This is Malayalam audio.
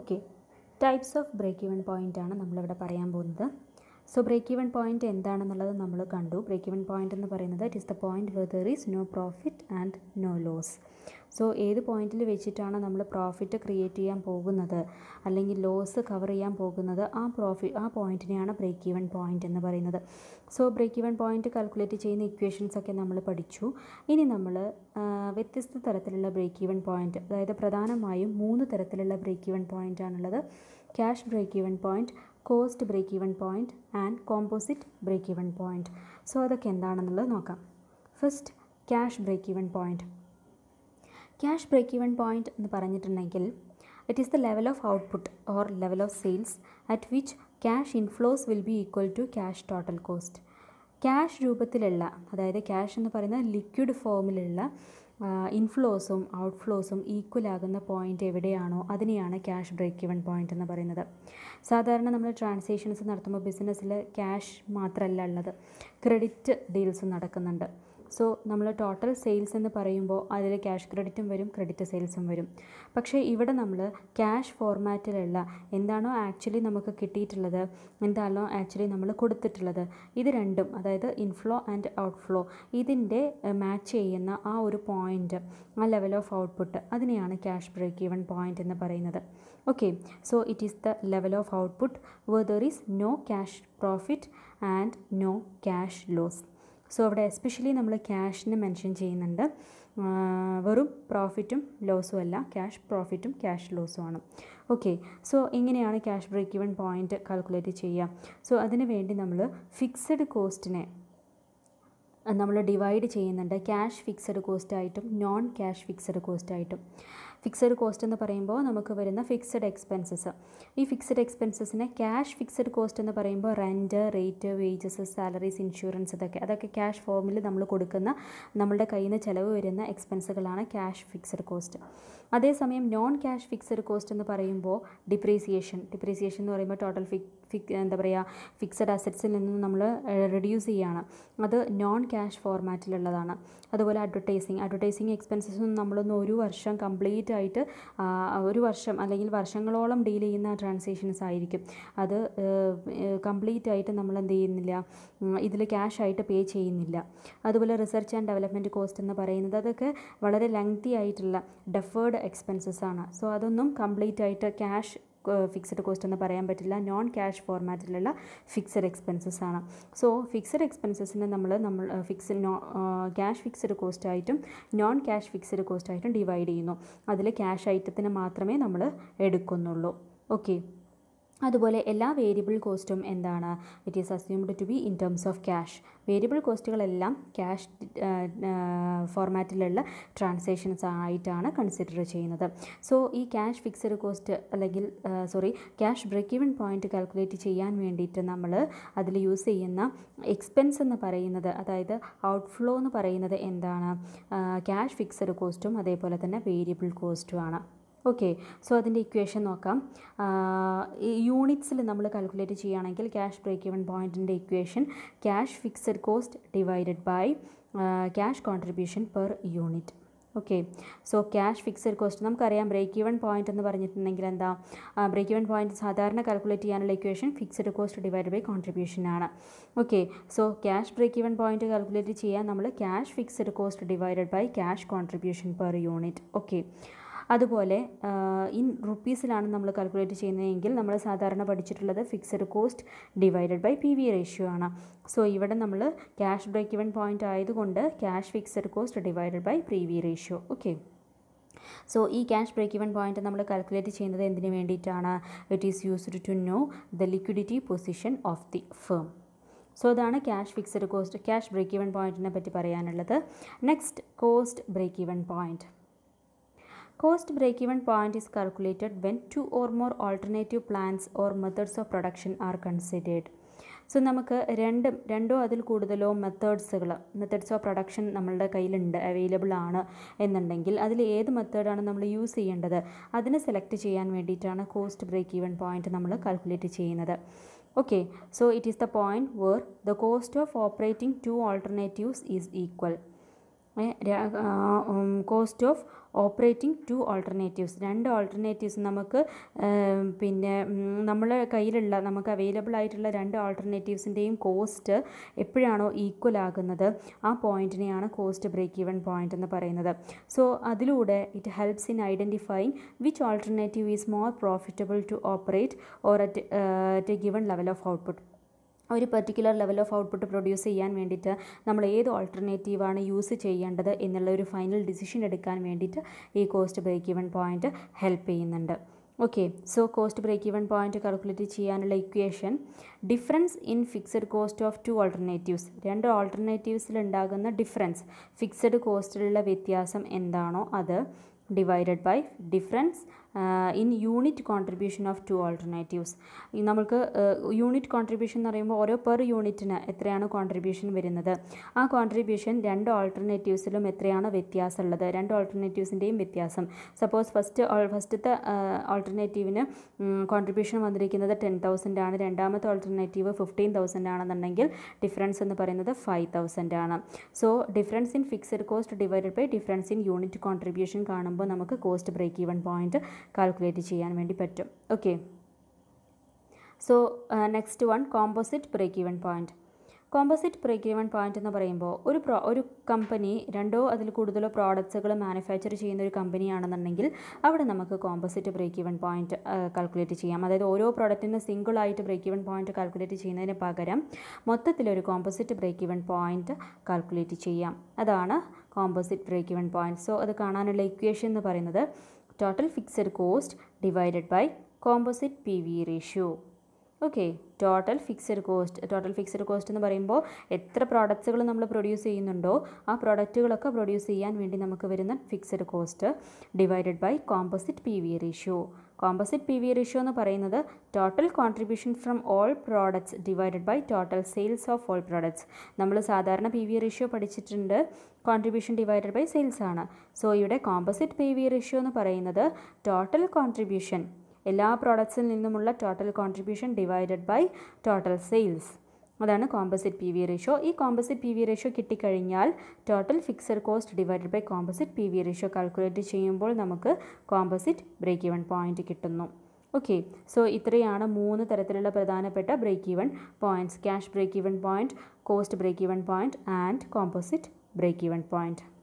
Okay types of break even point ആണ് നമ്മളിവിടെ പറയാൻ പോകുന്നത് സോ ബ്രേക്ക് ഈവൻ പോയിൻറ്റ് എന്താണെന്നുള്ളത് നമ്മൾ കണ്ടു ബ്രേക്ക് ഈവൻ പോയിൻ്റ് എന്ന് പറയുന്നത് it is the point where there is no profit and no loss so ഏത് പോയിൻറ്റിൽ വെച്ചിട്ടാണ് നമ്മൾ പ്രോഫിറ്റ് ക്രിയേറ്റ് ചെയ്യാൻ പോകുന്നത് അല്ലെങ്കിൽ ലോസ് കവർ ചെയ്യാൻ പോകുന്നത് ആ പ്രോഫിറ്റ് ആ പോയിൻറ്റിനെയാണ് ബ്രേക്ക് ഈവൻ പോയിന്റ് എന്ന് പറയുന്നത് so break even point calculate ചെയ്യുന്ന ഇക്വേഷൻസ് ഒക്കെ നമ്മൾ പഠിച്ചു ഇനി നമ്മൾ വ്യത്യസ്ത തരത്തിലുള്ള ബ്രേക്ക് ഈവൻ പോയിന്റ് അതായത് പ്രധാനമായും മൂന്ന് തരത്തിലുള്ള ബ്രേക്ക് ഈവൻ പോയിൻ്റ് ആണുള്ളത് cash break even point cost break even point and composite break even point so അതൊക്കെ എന്താണെന്നുള്ളത് നോക്കാം first cash break even point cash break even point എന്ന് പറഞ്ഞിട്ടുണ്ടെങ്കിൽ it is the level of output or level of sales at which cash inflows will be equal to cash total cost cash രൂപത്തിലുള്ള അതായത് ക്യാഷ് എന്ന് പറയുന്നത് ലിക്വിഡ് ഫോമിലുള്ള ഇൻഫ്ലോസും ഔട്ട്ഫ്ലോസും ഈക്വൽ ആകുന്ന പോയിൻ്റ് എവിടെയാണോ അതിനെയാണ് ക്യാഷ് ബ്രേക്ക് ഈവൻ പോയിൻ്റ് എന്ന് പറയുന്നത് സാധാരണ നമ്മൾ ട്രാൻസാക്ഷൻസ് നടത്തുമ്പോൾ ബിസിനസ്സിൽ ക്യാഷ് മാത്രമല്ല ഉള്ളത് ക്രെഡിറ്റ് ഡീൽസും നടക്കുന്നുണ്ട് സോ നമ്മൾ ടോട്ടൽ സെയിൽസ് എന്ന് പറയുമ്പോൾ അതിൽ ക്യാഷ് ക്രെഡിറ്റും വരും ക്രെഡിറ്റ് സെയിൽസും വരും പക്ഷേ ഇവിടെ നമ്മൾ ക്യാഷ് ഫോർമാറ്റിലുള്ള എന്താണോ ആക്ച്വലി നമുക്ക് കിട്ടിയിട്ടുള്ളത് എന്താണോ ആക്ച്വലി നമ്മൾ കൊടുത്തിട്ടുള്ളത് ഇത് രണ്ടും അതായത് ഇൻഫ്ലോ ആൻഡ് ഔട്ട്ഫ്ലോ ഇതിൻ്റെ മാച്ച് ചെയ്യുന്ന ആ ഒരു പോയിൻ്റ് ആ ലെവൽ ഓഫ് ഔട്ട്പുട്ട് അതിനെയാണ് ക്യാഷ് ബ്രേക്ക് ഈവൻ പോയിൻ്റ് എന്ന് പറയുന്നത് okay so it is the level of output where there is no cash profit and no cash loss so അവിടെ എസ്പെഷ്യലി നമ്മൾ ക്യാഷിനെ മെൻഷൻ ചെയ്യുന്നുണ്ട് വെറും പ്രോഫിറ്റും ലോസും അല്ല ക്യാഷ് പ്രോഫിറ്റും ക്യാഷ് ലോസും ആണ് ഓക്കെ സോ എങ്ങനെയാണ് cash break even point calculate ചെയ്യുക സോ അതിന് വേണ്ടി നമ്മൾ ഫിക്സഡ് കോസ്റ്റിനെ നമ്മൾ ഡിവൈഡ് ചെയ്യുന്നുണ്ട് ക്യാഷ് ഫിക്സഡ് കോസ്റ്റായിട്ടും നോൺ ക്യാഷ് ഫിക്സഡ് കോസ്റ്റായിട്ടും ഫിക്സഡ് കോസ്റ്റ് എന്ന് പറയുമ്പോൾ നമുക്ക് വരുന്ന ഫിക്സഡ് എക്സ്പെൻസസ് ഈ ഫിക്സഡ് എക്സ്പെൻസസിനെ ക്യാഷ് ഫിക്സഡ് കോസ്റ്റ് എന്ന് പറയുമ്പോൾ rent rate wages salaries insurance ഇതൊക്കെ അതൊക്കെ ക്യാഷ് ഫോമിൽ നമ്മൾ കൊടുക്കുന്ന നമ്മളുടെ കയ്യിൽ നിന്ന് ചിലവ് വരുന്ന എക്സ്പെൻസുകളാണ് ക്യാഷ് ഫിക്സഡ് കോസ്റ്റ് അതേസമയം നോൺ ക്യാഷ് ഫിക്സഡ് കോസ്റ്റ് എന്ന് പറയുമ്പോൾ ഡിപ്രീസിയേഷൻ ഡിപ്രീസിയേഷൻ എന്ന് പറയുമ്പോൾ ടോട്ടൽ ഫിക് ഫിക് എന്താ പറയുക ഫിക്സഡ് അസറ്റ്സിൽ നിന്നും നമ്മൾ റെഡ്യൂസ് ചെയ്യുകയാണ് അത് നോൺ ക്യാഷ് ഫോർമാറ്റിലുള്ളതാണ് അതുപോലെ അഡ്വർടൈസിങ് അഡ്വർടൈസിങ് എക്സ്പെൻസസ് നമ്മളൊന്ന് ഒരു വർഷം കംപ്ലീറ്റ് ആയിട്ട് ഒരു വർഷം അല്ലെങ്കിൽ വർഷങ്ങളോളം ഡീൽ ചെയ്യുന്ന ട്രാൻസാക്ഷൻസ് ആയിരിക്കും അത് കംപ്ലീറ്റ് ആയിട്ട് നമ്മൾ എന്ത് ചെയ്യുന്നില്ല ഇതിൽ ക്യാഷ് ആയിട്ട് പേ ചെയ്യുന്നില്ല അതുപോലെ റിസർച്ച് ആൻഡ് ഡെവലപ്മെൻറ്റ് കോസ്റ്റ് എന്ന് പറയുന്നത് അതൊക്കെ വളരെ ലെങ്തി ആയിട്ടുള്ള ഡെഫേർഡ് എക്സ്പെൻസസ് ആണ് സോ അതൊന്നും കംപ്ലീറ്റ് ആയിട്ട് ക്യാഷ് ഫിക്സഡ് കോസ്റ്റ് എന്ന് പറയാൻ പറ്റില്ല നോൺ ക്യാഷ് ഫോർമാറ്റിലുള്ള ഫിക്സഡ് എക്സ്പെൻസസ് ആണ് സോ ഫിക്സഡ് എക്സ്പെൻസസിനെ നമ്മൾ നമ്മൾ ഫിക്സ് ക്യാഷ് ഫിക്സഡ് കോസ്റ്റ് ആയിട്ടും നോൺ ക്യാഷ് ഫിക്സഡ് കോസ്റ്റ് ആയിട്ടും ഡിവൈഡ് ചെയ്യുന്നു അതിൽ ക്യാഷ് ഐറ്റത്തിന് മാത്രമേ നമ്മൾ എടുക്കുന്നുള്ളൂ ഓക്കെ അതുപോലെ എല്ലാ വേരിയബിൾ കോസ്റ്റും എന്താണ് it is assumed to be in terms of cash variable കോസ്റ്റുകളെല്ലാം ക്യാഷ് ഫോർമാറ്റിലുള്ള ട്രാൻസാക്ഷൻസ് ആയിട്ടാണ് കൺസിഡർ ചെയ്യുന്നത് സോ ഈ ക്യാഷ് ഫിക്സഡ് കോസ്റ്റ് അല്ലെങ്കിൽ sorry cash break even point calculate ചെയ്യാൻ വേണ്ടിയിട്ട് നമ്മൾ അതിൽ യൂസ് ചെയ്യുന്ന എക്സ്പെൻസ് എന്ന് പറയുന്നത് അതായത് ഔട്ട്ഫ്ലോ എന്ന് പറയുന്നത് എന്താണ് ക്യാഷ് ഫിക്സഡ് കോസ്റ്റും അതേപോലെ തന്നെ വേരിയബിൾ കോസ്റ്റുമാണ് ഓക്കെ സോ അതിൻ്റെ ഇക്വേഷൻ നോക്കാം യൂണിറ്റ്സിൽ നമ്മൾ കാൽക്കുലേറ്റ് ചെയ്യുകയാണെങ്കിൽ ക്യാഷ് ബ്രേക്ക് ഇവൺ പോയിൻറ്റിൻ്റെ equation cash fixed cost divided by cash contribution per unit okay so cash fixed cost നമുക്കറിയാം ബ്രേക്ക് ഇവൺ പോയിൻ്റ് എന്ന് പറഞ്ഞിട്ടുണ്ടെങ്കിൽ എന്താ ബ്രേക്ക് ഇവൺ പോയിൻറ്റ് സാധാരണ കാൽക്കുലേറ്റ് ചെയ്യാനുള്ള equation fixed cost divide by contribution ആണ് okay so cash break even point calculate ചെയ്യാൻ നമ്മൾ cash fixed cost divided by cash contribution per unit okay അതുപോലെ ഇൻ റുപ്പീസിലാണ് നമ്മൾ കാൽക്കുലേറ്റ് ചെയ്യുന്നതെങ്കിൽ നമ്മൾ സാധാരണ പഠിച്ചിട്ടുള്ളത് fixed cost divided by P V ratio ആണ് സോ ഇവിടെ നമ്മൾ ക്യാഷ് ബ്രേക്ക് ഇവൻ പോയിൻ്റ് ആയതുകൊണ്ട് cash fixed cost divided by P V ratio okay so ഈ ക്യാഷ് ബ്രേക്ക് ഇവൻ പോയിന്റ് നമ്മൾ കാൽക്കുലേറ്റ് ചെയ്യുന്നത് എന്തിനു വേണ്ടിയിട്ടാണ് it is used to know the liquidity position of the firm so അതാണ് cash fixed cost cash break even പോയിന്റിനെ പറ്റി പറയാനുള്ളത് next cost break even point cost break even point is calculated when two or more alternative plans or methods of production are considered so നമുക്ക് രണ്ടും രണ്ടോ അതിൽ കൂടുതലോ മെത്തേഡ്സുകൾ മെത്തേഡ്സ് ഓഫ് പ്രൊഡക്ഷൻ നമ്മളുടെ കയ്യിലുണ്ട് അവൈലബിൾ ആണ് എന്നുണ്ടെങ്കിൽ അതിൽ ഏത് മെത്തേഡാണ് നമ്മൾ യൂസ് ചെയ്യേണ്ടത് അതിനെ സെലക്ട് ചെയ്യാൻ വേണ്ടിയിട്ടാണ് കോസ്റ്റ് ബ്രേക്ക് ഈവൻ പോയിന്റ് നമ്മൾ കാൽക്കുലേറ്റ് ചെയ്യുന്നത് okay so it is the point where the cost of operating two alternatives is equal cost of operating two alternatives രണ്ട് ഓൾട്ടർനേറ്റീവ്സ് നമുക്ക് പിന്നെ നമ്മളെ കയ്യിലുള്ള നമുക്ക് അവൈലബിൾ ആയിട്ടുള്ള രണ്ട് ഓൾട്ടർനേറ്റീവ്സിൻ്റെയും കോസ്റ്റ് എപ്പോഴാണോ ഈക്വൽ ആകുന്നത് ആ പോയിൻറ്റിനെയാണ് കോസ്റ്റ് ബ്രേക്ക് ഈവൻ പോയിൻ്റ് എന്ന് പറയുന്നത് സോ അതിലൂടെ it helps in identifying which alternative is more profitable to operate or at at a given level of output ഒരു particular level of output produce ചെയ്യാൻ വേണ്ടിയിട്ട് നമ്മൾ ഏത് ഓൾട്ടർനേറ്റീവാണ് യൂസ് ചെയ്യേണ്ടത് എന്നുള്ള ഒരു ഫൈനൽ ഡിസിഷൻ എടുക്കാൻ വേണ്ടിയിട്ട് ഈ cost break even point help ചെയ്യുന്നുണ്ട് okay so cost break even point calculate ചെയ്യാനുള്ള equation difference in fixed cost of two alternatives രണ്ട് ഓൾട്ടർനേറ്റീവ്സിൽ ഉണ്ടാകുന്ന ഡിഫറൻസ് ഫിക്സഡ് കോസ്റ്റിലുള്ള വ്യത്യാസം എന്താണോ അത് divided by difference in unit contribution of two alternatives നമുക്ക് യൂണിറ്റ് കോൺട്രിബ്യൂഷൻ എന്ന് പറയുമ്പോൾ ഓരോ പെർ യൂണിറ്റിന് എത്രയാണ് കോൺട്രിബ്യൂഷൻ വരുന്നത് ആ കോൺട്രിബ്യൂഷൻ രണ്ട് ഓൾട്ടർനേറ്റീവ്സിലും എത്രയാണ് വ്യത്യാസം ഉള്ളത് രണ്ട് ഓൾട്ടർനേറ്റീവ്സിൻ്റെയും വ്യത്യാസം സപ്പോസ് ഫസ്റ്റ് ഫസ്റ്റത്തെ ഓൾട്ടർനേറ്റീവിന് കോൺട്രിബ്യൂഷൻ വന്നിരിക്കുന്നത് ടെൻ തൗസൻഡ് ആണ് രണ്ടാമത്തെ ഓൾട്ടർനേറ്റീവ് ഫിഫ്റ്റീൻ തൗസൻഡ് ആണെന്നുണ്ടെങ്കിൽ ഡിഫറൻസ് എന്ന് പറയുന്നത് ഫൈവ് തൗസൻഡ് ആണ് so difference in fixed cost divided by difference in unit contribution കാണുമ്പോൾ നമുക്ക് cost break even point calculate ചെയ്യാൻ വേണ്ടി പറ്റും okay so next one composite break even point composite break even point എന്ന് പറയുമ്പോൾ ഒരു പ്രോ ഒരു കമ്പനി രണ്ടോ അതിൽ കൂടുതലോ പ്രോഡക്ട്സുകൾ മാനുഫാക്ചർ ചെയ്യുന്ന ഒരു കമ്പനിയാണെന്നുണ്ടെങ്കിൽ അവിടെ നമുക്ക് composite break even point calculate ചെയ്യാം അതായത് ഓരോ പ്രോഡക്റ്റിനും സിംഗിളായിട്ട് ബ്രേക്ക് ഈവൻ പോയിൻറ്റ് കാൽക്കുലേറ്റ് ചെയ്യുന്നതിന് പകരം മൊത്തത്തിലൊരു composite break even point calculate ചെയ്യാം അതാണ് composite break even point so അത് കാണാനുള്ള ഇക്വേഷൻ എന്ന് പറയുന്നത് total fixed cost divided by composite PV ratio. Okay total fixed cost total fixed cost എന്ന് പറയുമ്പോൾ എത്ര പ്രോഡക്റ്റ്സുകൾ നമ്മൾ പ്രൊഡ്യൂസ് ചെയ്യുന്നുണ്ടോ ആ പ്രോഡക്റ്റുകളൊക്കെ പ്രൊഡ്യൂസ് ചെയ്യാൻ വേണ്ടി നമുക്ക് വരുന്ന fixed cost divided by composite P V ratio composite P V ratio എന്ന് പറയുന്നത് total contribution from all products divided by total sales of all products നമ്മൾ സാധാരണ പി വി റേഷ്യോ പഠിച്ചിട്ടുണ്ട് കോൺട്രിബ്യൂഷൻ ഡിവൈഡഡ് ബൈ സെയിൽസ് ആണ് സോ ഇവിടെ കോമ്പോസിറ്റ് പി വി റേഷ്യോ എന്ന് പറയുന്നത് ടോട്ടൽ കോൺട്രിബ്യൂഷൻ എല്ലാ പ്രോഡക്ട്സിൽ നിന്നുമുള്ള total contribution divided by total sales അതാണ് കോമ്പസിറ്റ് പി വി റേഷ്യോ ഈ കോമ്പസിറ്റ് പി വി റേഷ്യോ കിട്ടിക്കഴിഞ്ഞാൽ total fixed cost divided by composite P V ratio calculate ചെയ്യുമ്പോൾ നമുക്ക് കോമ്പസിറ്റ് ബ്രേക്ക് ഈവൻ പോയിൻ്റ് കിട്ടുന്നു ഓക്കെ സോ ഇത്രയാണ് മൂന്ന് തരത്തിലുള്ള പ്രധാനപ്പെട്ട break even points cash break even point cost break even point and composite break even point